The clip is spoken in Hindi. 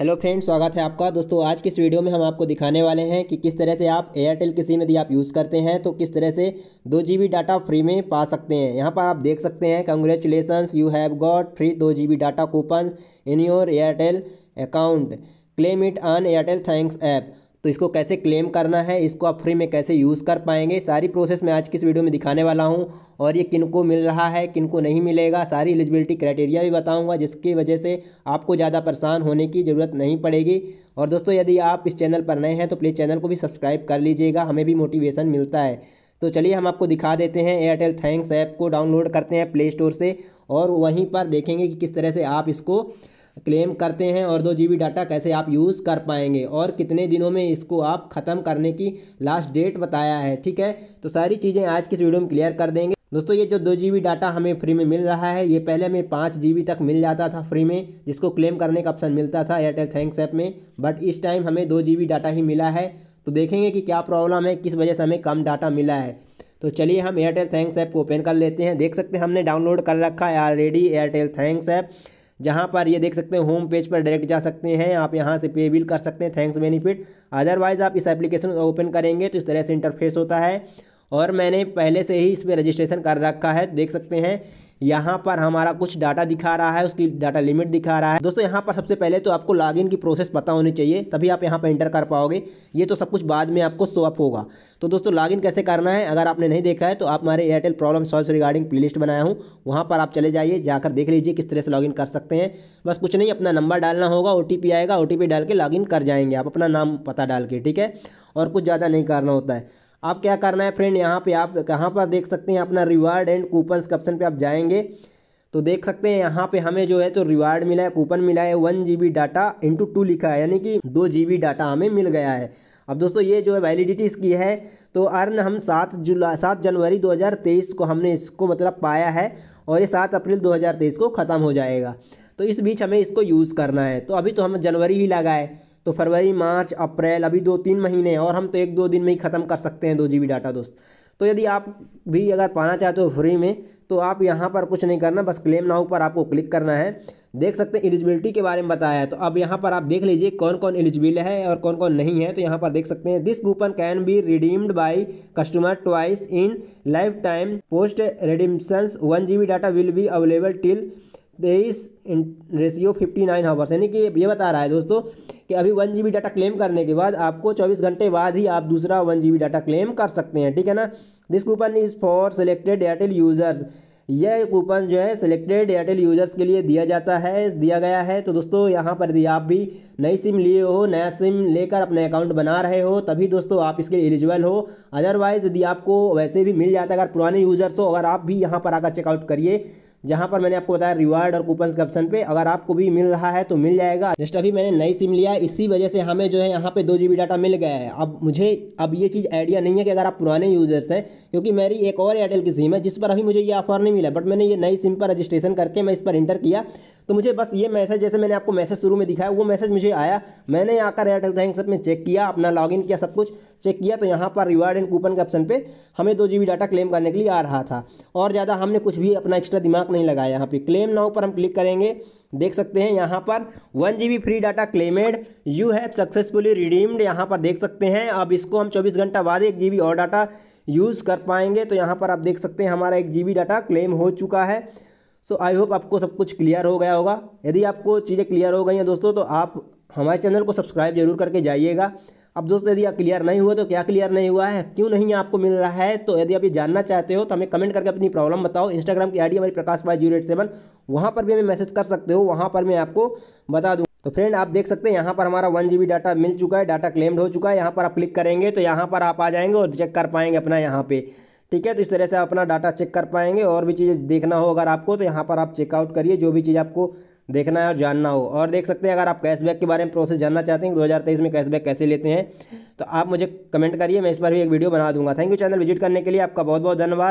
हेलो फ्रेंड्स स्वागत है आपका दोस्तों आज की इस वीडियो में हम आपको दिखाने वाले हैं कि किस तरह से आप एयरटेल की सिम यदि आप यूज़ करते हैं तो किस तरह से दो जी डाटा फ्री में पा सकते हैं यहाँ पर आप देख सकते हैं congratulations you have got free दो G data coupons in your Airtel account claim it on Airtel thanks app तो इसको कैसे क्लेम करना है इसको आप फ्री में कैसे यूज़ कर पाएंगे सारी प्रोसेस मैं आज की इस वीडियो में दिखाने वाला हूँ और ये किन को मिल रहा है किन को नहीं मिलेगा सारी एलिजिबिलिटी क्राइटेरिया भी बताऊँगा जिसकी वजह से आपको ज़्यादा परेशान होने की ज़रूरत नहीं पड़ेगी और दोस्तों यदि आप इस चैनल पर नए हैं तो प्लीज़ चैनल को भी सब्सक्राइब कर लीजिएगा हमें भी मोटिवेशन मिलता है तो चलिए हम आपको दिखा देते हैं एयरटेल थैंक्स ऐप को डाउनलोड करते हैं प्ले स्टोर से और वहीं पर देखेंगे कि किस तरह से आप इसको क्लेम करते हैं और दो जी डाटा कैसे आप यूज़ कर पाएंगे और कितने दिनों में इसको आप ख़त्म करने की लास्ट डेट बताया है ठीक है तो सारी चीज़ें आज की इस वीडियो में क्लियर कर देंगे दोस्तों ये जो दो जी डाटा हमें फ्री में मिल रहा है ये पहले हमें पाँच जी तक मिल जाता था फ्री में जिसको क्लेम करने का ऑप्शन मिलता था एयरटेल थैंक्स ऐप में बट इस टाइम हमें दो जी डाटा ही मिला है तो देखेंगे कि क्या प्रॉब्लम है किस वजह से हमें कम डाटा मिला है तो चलिए हम एयरटेल थैंक्स ऐप को ओपन कर लेते हैं देख सकते हैं हमने डाउनलोड कर रखा है ऑलरेडी एयरटेल थैंक्स ऐप जहाँ पर ये देख सकते हैं होम पेज पर डायरेक्ट जा सकते हैं आप यहाँ से पे बिल कर सकते हैं थैंक्स बेनिफिट अदरवाइज़ आप इस एप्लीकेशन को ओपन करेंगे तो इस तरह से इंटरफेस होता है और मैंने पहले से ही इस पर रजिस्ट्रेशन कर रखा है देख सकते हैं यहाँ पर हमारा कुछ डाटा दिखा रहा है उसकी डाटा लिमिट दिखा रहा है दोस्तों यहाँ पर सबसे पहले तो आपको लॉग की प्रोसेस पता होनी चाहिए तभी आप यहाँ पर एंटर कर पाओगे ये तो सब कुछ बाद में आपको शो अप होगा तो दोस्तों लॉग कैसे करना है अगर आपने नहीं देखा है तो आप हमारे Airtel problem solve regarding play बनाया हूँ वहाँ पर आप चले जाइए जाकर देख लीजिए किस तरह से लॉग कर सकते हैं बस कुछ नहीं अपना नंबर डालना होगा ओ आएगा ओ डाल के लॉग कर जाएंगे आप अपना नाम पता डाल के ठीक है और कुछ ज़्यादा नहीं करना होता है आप क्या करना है फ्रेंड यहाँ पे आप कहाँ पर देख सकते हैं अपना रिवार्ड एंड कूपन्स के ऑप्शन पे आप जाएंगे तो देख सकते हैं यहाँ पे हमें जो है तो रिवार्ड मिला है कूपन मिला है one G data into two लिखा है यानी कि दो जी डाटा हमें मिल गया है अब दोस्तों ये जो है वैलिडिटी इसकी है तो अर्न हम सात जुलाई सात जनवरी 2023 को हमने इसको मतलब पाया है और ये सात अप्रैल 2023 को ख़त्म हो जाएगा तो इस बीच हमें इसको यूज़ करना है तो अभी तो हम जनवरी ही लगा है तो फरवरी मार्च अप्रैल अभी दो तीन महीने और हम तो एक दो दिन में ही ख़त्म कर सकते हैं दो जी डाटा दोस्त तो यदि आप भी अगर पाना चाहते हो फ्री में तो आप यहाँ पर कुछ नहीं करना बस क्लेम नाउ पर आपको क्लिक करना है देख सकते हैं एलिजिबिलिटी के बारे में बताया है तो अब यहाँ पर आप देख लीजिए कौन कौन एलिजिबल है और कौन कौन नहीं है तो यहाँ पर देख सकते हैं this coupon can be redeemed by customer twice in life time post redemptions one G data will be available till तेईस रेशियो फिफ्टी नाइन आवर्स यानी कि ये बता रहा है दोस्तों कि अभी वन जी डाटा क्लेम करने के बाद आपको चौबीस घंटे बाद ही आप दूसरा वन जी डाटा क्लेम कर सकते हैं ठीक है ना this coupon is for selected Airtel users यह कूपन जो है सिलेक्टेड एयरटेल यूजर्स के लिए दिया जाता है दिया गया है तो दोस्तों यहाँ पर यदि आप भी नई सिम लिए हो नया सिम लेकर अपना अकाउंट बना रहे हो तभी दोस्तों आप इसके लिए एलिजिबल हो अदरवाइज़ यदि आपको वैसे भी मिल जाता है अगर पुराने यूजर्स हो अगर आप भी यहाँ पर आकर चेकआउट करिए जहाँ पर मैंने आपको बताया रिवार्ड और कूपन के ऑप्शन पे अगर आपको भी मिल रहा है तो मिल जाएगा जस्ट अभी मैंने नई सिम लिया है इसी वजह से हमें जो है यहाँ पे दो जी डाटा मिल गया है अब मुझे अब ये चीज़ आइडिया नहीं है कि अगर आप पुराने यूजर्स हैं क्योंकि मेरी एक और एयरटेल की सिम है जिस पर अभी मुझे ये ऑफर नहीं मिला बट मैंने ये नई सिम पर रजिस्ट्रेशन करके मैं इस पर इंटर किया तो मुझे बस ये मैसेज जैसे मैंने आपको मैसेज शुरू में दिखाया वो मैसेज मुझे आया मैंने यहाँ का एयरटेल बैंक सब में चेक किया अपना लॉगिन किया सब कुछ चेक किया तो यहाँ पर रिवार्ड एंड कूपन के ऑप्शन पर हमें दो जी डाटा क्लेम करने के लिए आ रहा था और ज़्यादा हमने कुछ भी अपना एक्स्ट्रा दिमाग नहीं लगाया यहाँ पर क्लेम नाउ पर हम क्लिक करेंगे देख सकते हैं यहाँ पर one G free data claimed you have successfully redeemed यहाँ पर देख सकते हैं अब इसको हम 24 घंटा बाद एक जी और डाटा यूज़ कर पाएंगे तो यहाँ पर आप देख सकते हैं हमारा एक जी डाटा क्लेम हो चुका है सो आई होप आपको सब कुछ क्लियर हो गया होगा यदि आपको चीज़ें क्लियर हो गई हैं दोस्तों तो आप हमारे चैनल को सब्सक्राइब जरूर करके जाइएगा अब दोस्तों यदि आप क्लियर नहीं हुआ तो क्या क्लियर नहीं हुआ है क्यों नहीं आपको मिल रहा है तो यदि आप ये जानना चाहते हो तो हमें कमेंट करके अपनी प्रॉब्लम बताओ इंस्टाग्राम की आईडी हमारी प्रकाश भाई जीरो एट सेवन वहाँ पर भी हमें मैसेज कर सकते हो वहाँ पर मैं आपको बता दूँ तो फ्रेंड आप देख सकते हैं यहाँ पर हमारा वन जी डाटा मिल चुका है डाटा क्लेम्ड हो चुका है यहाँ पर आप क्लिक करेंगे तो यहाँ पर आप आ जाएंगे और चेक कर पाएंगे अपना यहाँ पर ठीक है तो इस तरह से आप अपना डाटा चेक कर पाएंगे और भी चीज़ें देखना हो अगर आपको तो यहाँ पर आप चेकआउट करिए जो भी चीज़ आपको देखना है और जानना हो और देख सकते हैं अगर आप कैशबैक के बारे में प्रोसेस जानना चाहते हैं 2023 तो में कैशबैक कैसे लेते हैं तो आप मुझे कमेंट करिए मैं इस पर भी एक वीडियो बना दूंगा थैंक यू चैनल विजिट करने के लिए आपका बहुत बहुत धन्यवाद